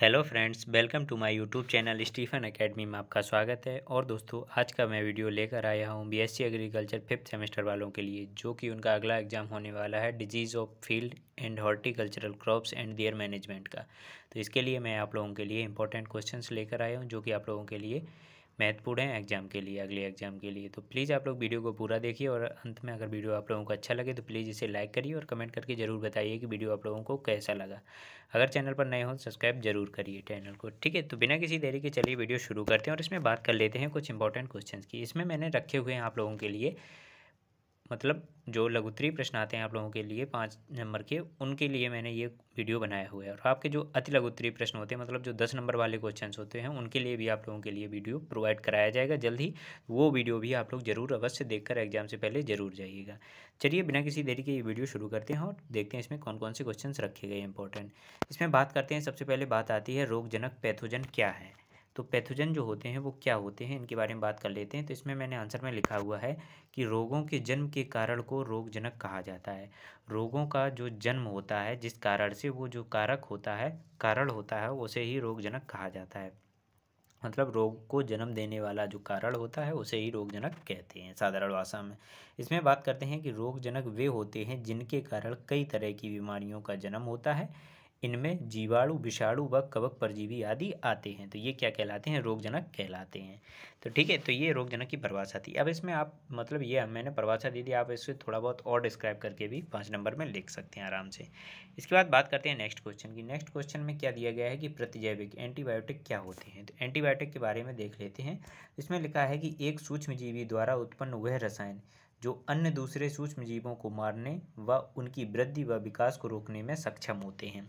hello friends welcome to my YouTube channel Stephen academy में आपका स्वागत है और दोस्तों आज का मैं वीडियो लेकर आया हूं बीएससी एग्रीकल्चर फिफ्थ सेमेस्टर वालों के लिए जो कि उनका अगला एग्जाम होने वाला है diseases of field and horticultural crops and their management का तो इसके लिए मैं आप लोगों के लिए इंपॉर्टेंट क्वेश्चन लेकर आया हूँ जो कि आप लोगों के लिए महत्वपूर्ण है एग्जाम के लिए अगले एग्जाम के लिए तो प्लीज़ आप लोग वीडियो को पूरा देखिए और अंत में अगर वीडियो आप लोगों को अच्छा लगे तो प्लीज़ इसे लाइक करिए और कमेंट करके ज़रूर बताइए कि वीडियो आप लोगों को कैसा लगा अगर चैनल पर नए हो तो सब्सक्राइब जरूर करिए चैनल को ठीक है तो बिना किसी देरी के चलिए वीडियो शुरू करते हैं और इसमें बात कर लेते हैं कुछ इंपॉर्टेंट क्वेश्चन की इसमें मैंने रखे हुए हैं आप लोगों के लिए मतलब जो लघुतरी प्रश्न आते हैं आप लोगों के लिए पाँच नंबर के उनके लिए मैंने ये वीडियो बनाया हुआ है और आपके जो अति लघुतरी प्रश्न होते हैं मतलब जो दस नंबर वाले क्वेश्चन होते हैं उनके लिए भी आप लोगों के लिए वीडियो प्रोवाइड कराया जाएगा जल्द ही वो वीडियो भी आप लोग जरूर अवश्य देखकर एग्जाम से पहले जरूर जाइएगा चलिए बिना किसी देरी के ये वीडियो शुरू करते हैं और देखते हैं इसमें कौन कौन से क्वेश्चन रखे गए इंपॉर्टेंट इसमें बात करते हैं सबसे पहले बात आती है रोगजनक पैथोजन क्या है तो पैथोजन जो होते हैं वो क्या होते हैं इनके बारे में बात कर लेते हैं तो इसमें मैंने आंसर में लिखा हुआ है कि रोगों के जन्म के कारण को रोगजनक कहा जाता है रोगों का जो जन्म होता है जिस कारण से वो जो कारक होता है कारण होता है उसे ही रोगजनक कहा जाता है मतलब रोग को जन्म देने वाला जो कारण होता है उसे ही रोगजनक कहते हैं साधारण भाषा में इसमें बात करते हैं कि रोगजनक वे होते हैं जिनके कारण कई तरह की बीमारियों का जन्म होता है इनमें जीवाणु विषाणु व कवक परजीवी आदि आते हैं तो ये क्या कहलाते हैं रोगजनक कहलाते हैं तो ठीक है तो ये रोगजनक की परिभाषा थी अब इसमें आप मतलब ये मैंने परिभाषा दी थी आप इसे थोड़ा बहुत और डिस्क्राइब करके भी पाँच नंबर में लिख सकते हैं आराम से इसके बाद बात करते हैं नेक्स्ट क्वेश्चन की नेक्स्ट क्वेश्चन में क्या दिया गया है कि प्रतिजैविक एंटीबायोटिक क्या होते हैं तो एंटीबायोटिक के बारे में देख लेते हैं इसमें लिखा है कि एक सूक्ष्मजीवी द्वारा उत्पन्न हुए रसायन जो अन्य दूसरे सूक्ष्म जीवों को मारने व उनकी वृद्धि व विकास को रोकने में सक्षम होते हैं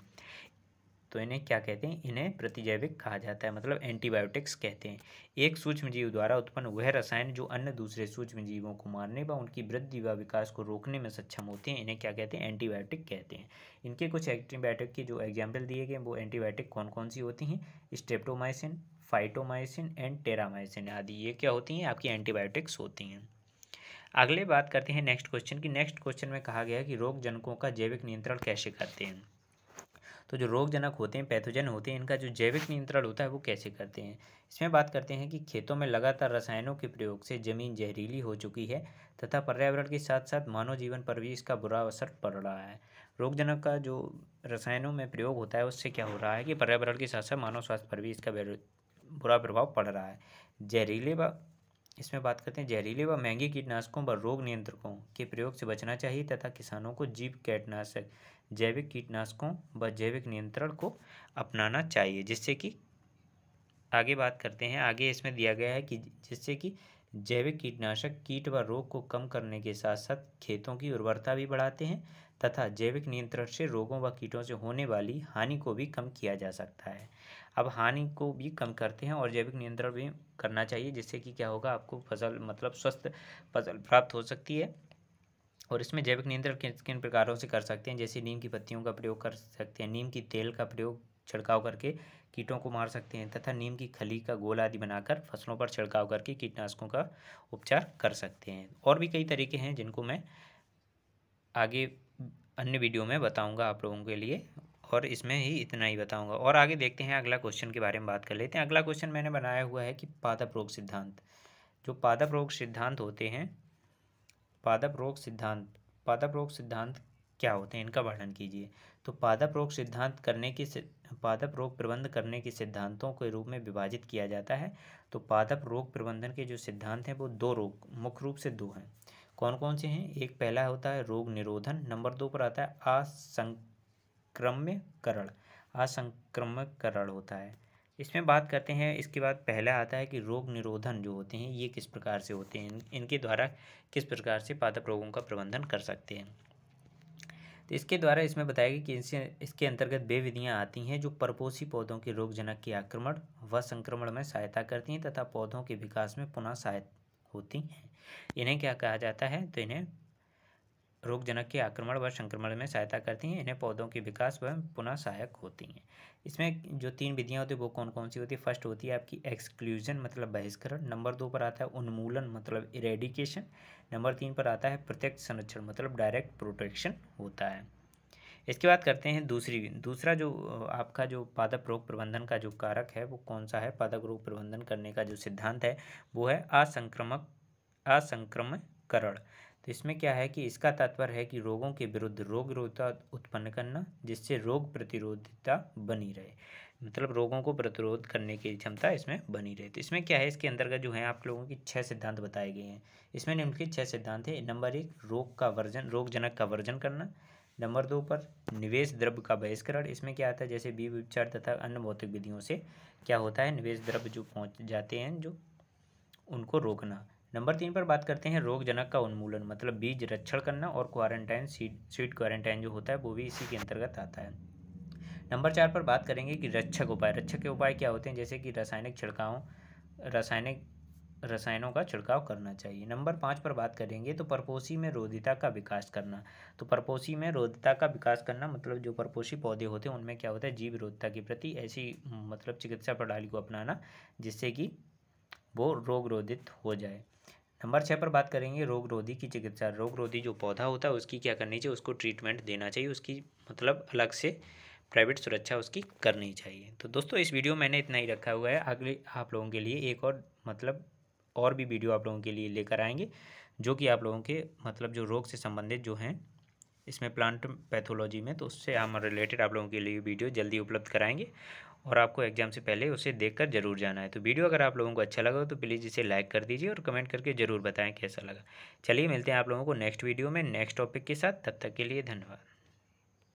तो इन्हें क्या कहते हैं इन्हें प्रतिजैविक कहा जाता है मतलब एंटीबायोटिक्स कहते हैं एक सूक्ष्म जीव द्वारा उत्पन्न वह रसायन जो अन्य दूसरे सूक्ष्म जीवों को मारने व उनकी वृद्धि व विकास को रोकने में सक्षम होते हैं इन्हें क्या कहते हैं एंटीबायोटिक कहते हैं इनके कुछ एंटीबायोटिक के जो एग्जाम्पल दिए गए वो एंटीबायोटिक कौन कौन सी होती हैं स्टेप्टोमाइसिन फाइटोमाइसिन एंड टेरामाइसिन आदि ये क्या होती हैं आपकी एंटीबायोटिक्स होती हैं अगले बात करते हैं नेक्स्ट क्वेश्चन की नेक्स्ट क्वेश्चन में कहा गया है कि रोग जनकों का जैविक नियंत्रण कैसे करते हैं तो जो रोगजनक होते हैं पैथोजन होते हैं इनका जो जैविक नियंत्रण होता है वो कैसे करते हैं इसमें बात करते हैं कि खेतों में लगातार रसायनों के प्रयोग से ज़मीन जहरीली हो चुकी है तथा पर्यावरण के साथ साथ मानव जीवन पर भी इसका बुरा असर पड़ रहा है रोगजनक का जो रसायनों में प्रयोग होता है उससे क्या हो रहा है कि पर्यावरण के साथ साथ मानव स्वास्थ्य पर भी इसका बुरा प्रभाव पड़ रहा है जहरीले व इसमें बात करते हैं जहरीले व महंगे कीटनाशकों व रोग नियंत्रकों के प्रयोग से बचना चाहिए तथा किसानों को जीव कीटनाशक जैविक कीटनाशकों व जैविक नियंत्रण को अपनाना चाहिए जिससे कि आगे बात करते हैं आगे इसमें दिया गया है कि जिससे कि जैविक कीटनाशक कीट व रोग को कम करने के साथ साथ खेतों की उर्वरता भी बढ़ाते हैं तथा जैविक नियंत्रण से रोगों व कीटों से होने वाली हानि को भी कम किया जा सकता है अब हानि को भी कम करते हैं और जैविक नियंत्रण भी करना चाहिए जिससे कि क्या होगा आपको फसल मतलब स्वस्थ फसल प्राप्त हो सकती है और इसमें जैविक नियंत्रण किन किन प्रकारों से कर सकते हैं जैसे नीम की पत्तियों का प्रयोग कर सकते हैं नीम की तेल का प्रयोग छिड़काव करके कीटों को मार सकते हैं तथा नीम की खली का गोला आदि बनाकर फसलों पर छिड़काव करके कीटनाशकों का उपचार कर सकते हैं और भी कई तरीके हैं जिनको मैं आगे अन्य वीडियो में बताऊंगा आप लोगों के लिए और इसमें ही इतना ही बताऊंगा और आगे देखते हैं अगला क्वेश्चन के बारे में बात कर लेते हैं अगला क्वेश्चन मैंने बनाया हुआ है कि पादप रोग सिद्धांत जो पादप रोग सिद्धांत होते हैं पादप रोग सिद्धांत पादप रोग सिद्धांत क्या होते हैं इनका वर्णन कीजिए तो पादप रोग सिद्धांत करने के पादप रोग प्रबंध करने के सिद्धांतों के रूप में विभाजित किया जाता है तो पादप रोग प्रबंधन के जो सिद्धांत हैं वो दो रोग मुख्य रूप से दो हैं कौन कौन से हैं एक पहला होता है रोग निरोधन नंबर दो पर आता है असंक्रम्यकरण असंक्रमकरण होता है इसमें बात करते हैं इसके बाद पहला आता है कि रोग निरोधन जो होते हैं ये किस प्रकार से होते हैं इनके द्वारा किस प्रकार से पादप रोगों का प्रबंधन कर सकते हैं तो इसके द्वारा इसमें बताया गया कि इसके अंतर्गत वे विधियाँ आती हैं जो परपोषी पौधों के रोगजनक के आक्रमण व संक्रमण में सहायता करती हैं तथा पौधों के विकास में पुनः सहायता होती हैं इन्हें क्या कहा जाता है तो इन्हें रोगजनक के आक्रमण व संक्रमण में सहायता करती हैं इन्हें पौधों के विकास व पुनः सहायक होती हैं इसमें जो तीन विधियाँ होती है वो कौन कौन सी होती है फर्स्ट होती है आपकी एक्सक्लूजन मतलब बहिष्करण नंबर दो पर आता है उन्मूलन मतलब इरेडिकेशन नंबर तीन पर आता है प्रत्यक्ष संरक्षण मतलब डायरेक्ट प्रोटेक्शन होता है इसके बाद करते हैं दूसरी दूसरा जो आपका जो पादप रोग प्रबंधन का जो कारक है वो कौन सा है पादप रोग प्रबंधन करने का जो सिद्धांत है वो है असंक्रमक असंक्रमकरण तो इसमें क्या है कि इसका तात्पर्य है कि रोगों के विरुद्ध रोग रोधता उत्पन्न करना जिससे रोग प्रतिरोधता बनी रहे मतलब रोगों को प्रतिरोध करने की क्षमता इसमें बनी रहे तो इसमें क्या है इसके अंतर्गत जो है आप लोगों के छः सिद्धांत बताए गए हैं इसमें निम्नलिखित छः सिद्धांत है नंबर एक रोग का वर्जन रोगजनक का वर्जन करना नंबर दो पर निवेश द्रव्य का बहिष्करण इसमें क्या आता है जैसे बीज उपचार तथा अन्य भौतिक विधियों से क्या होता है निवेश द्रव्य जो पहुँच जाते हैं जो उनको रोकना नंबर तीन पर बात करते हैं रोगजनक का उन्मूलन मतलब बीज रक्षण करना और क्वारंटाइन सीड सीड क्वारंटाइन जो होता है वो भी इसी के अंतर्गत आता है नंबर चार पर बात करेंगे कि रक्षक उपाय रक्षक के उपाय क्या होते हैं जैसे कि रासायनिक छिड़काव रासायनिक रसायनों का छिड़काव करना चाहिए नंबर पाँच पर बात करेंगे तो परपोसी में रोधिता का विकास करना तो परपोसी में रोधिता का विकास करना मतलब जो परपोसी पौधे होते हैं उनमें क्या होता है जीव रोधता के प्रति ऐसी मतलब चिकित्सा प्रणाली को अपनाना जिससे कि वो रोग रोधित हो जाए नंबर छः पर बात करेंगे रोग रोधी की चिकित्सा रोग रोधी जो पौधा होता है उसकी क्या करनी चाहिए उसको ट्रीटमेंट देना चाहिए उसकी मतलब अलग से प्राइवेट सुरक्षा उसकी करनी चाहिए तो दोस्तों इस वीडियो मैंने इतना ही रखा हुआ है अगले आप लोगों के लिए एक और मतलब और भी वीडियो आप लोगों के लिए लेकर आएंगे जो कि आप लोगों के मतलब जो रोग से संबंधित जो हैं इसमें प्लांट पैथोलॉजी में तो उससे हम रिलेटेड आप लोगों के लिए वीडियो जल्दी उपलब्ध कराएंगे और आपको एग्जाम से पहले उसे देखकर जरूर जाना है तो वीडियो अगर आप लोगों को अच्छा लगा हो तो प्लीज़ इसे लाइक कर दीजिए और कमेंट करके ज़रूर बताएं कैसा लगा चलिए मिलते हैं आप लोगों को नेक्स्ट वीडियो में नेक्स्ट टॉपिक के साथ तब तक के लिए धन्यवाद